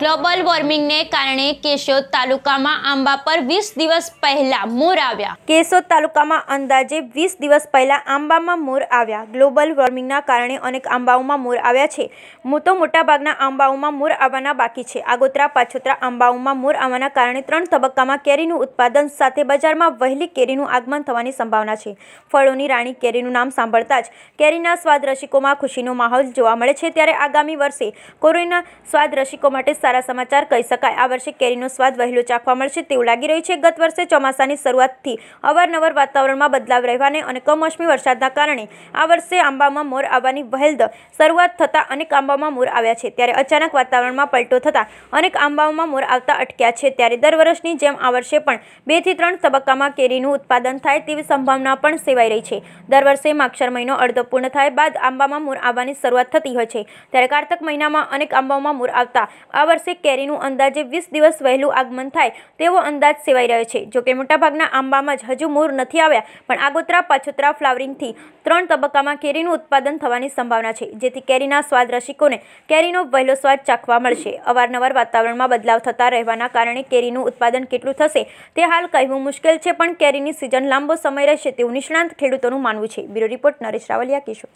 global વોર્મિંગને કારણે કેશોદ તાલુકામાં આંબા પર વીસ દિવસ પહેલા મોર આવ્યા કેશોદ તાલુકામાં અંદાજે વીસ દિવસ પહેલા આંબામાં મોર આવ્યા ગ્લોબલ વોર્મિંગના કારણે અનેક આંબાઓમાં મોર આવ્યા છે તો મોટાભાગના આંબાઓમાં મોર આવવાના બાકી છે આગોતરા પાછોતરા આંબાઓમાં મોર આવવાના કારણે ત્રણ તબક્કામાં કેરીનું ઉત્પાદન સાથે બજારમાં વહેલી કેરીનું આગમન થવાની સંભાવના છે ફળોની રાણી કેરીનું નામ સાંભળતા જ કેરીના સ્વાદ રસિકોમાં ખુશીનો માહોલ જોવા મળે છે ત્યારે આગામી વર્ષે કોરોના સ્વાદ રસિકો માટે સારા સમાચાર કહી શકાય આ વર્ષે કેરીનો સ્વાદ વહેલો ચાખવા મળશે તેવું લાગી રહ્યું છે ગત વર્ષે ચોમાસાની શરૂઆતથી અવારનવાર વાતાવરણમાં બદલાવ રહેવાને અને કમોસમી વરસાદના કારણે આ વર્ષે આંબામાં મોર આવવાની વહેલદ શરૂઆત થતા અનેક આંબામાં મોર આવ્યા છે ત્યારે અચાનક વાતાવરણમાં પલટો થતાં અનેક આંબાઓમાં મોર આવતા અટક્યા છે ત્યારે દર વર્ષની જેમ આ વર્ષે પણ બેથી ત્રણ તબક્કામાં કેરીનું ઉત્પાદન થાય તેવી સંભાવના પણ સેવાઈ રહી છે દર વર્ષે માક્ષર મહિનો અડધો પૂર્ણ થાય બાદ આંબામાં મોર આવવાની શરૂઆત થતી હોય છે ત્યારે કારતક મહિનામાં અનેક આંબામાં મોર આવતા આ વર્ષે કેરીનું અંદાજે વીસ દિવસ વહેલું આગમન થાય તેવો અંદાજ સેવાઈ રહ્યો છે જોકે મોટાભાગના આંબામાં જ હજુ મૂળ નથી આવ્યા પણ આગોતરા પાછોતરા ફ્લાવરિંગથી ત્રણ તબક્કામાં કેરીનું ઉત્પાદન થવાની સંભાવના છે જેથી કેરીના સ્વાદ રસિકોને કેરીનો વહેલો સ્વાદ ચાખવા મળશે અવારનવાર વાતાવરણમાં બદલાવ થતા રહેવાના કારણે કેરીનું ઉત્પાદન કેટલું થશે તે હાલ કહેવું મુશ્કેલ છે પણ કેરીની સિઝન લાંબો સમય રહેશે તેવું નિષ્ણાંત ખેડૂતોનું માનવું છે બ્યુરો રિપોર્ટ નરેશ રાવલિયા કિશોર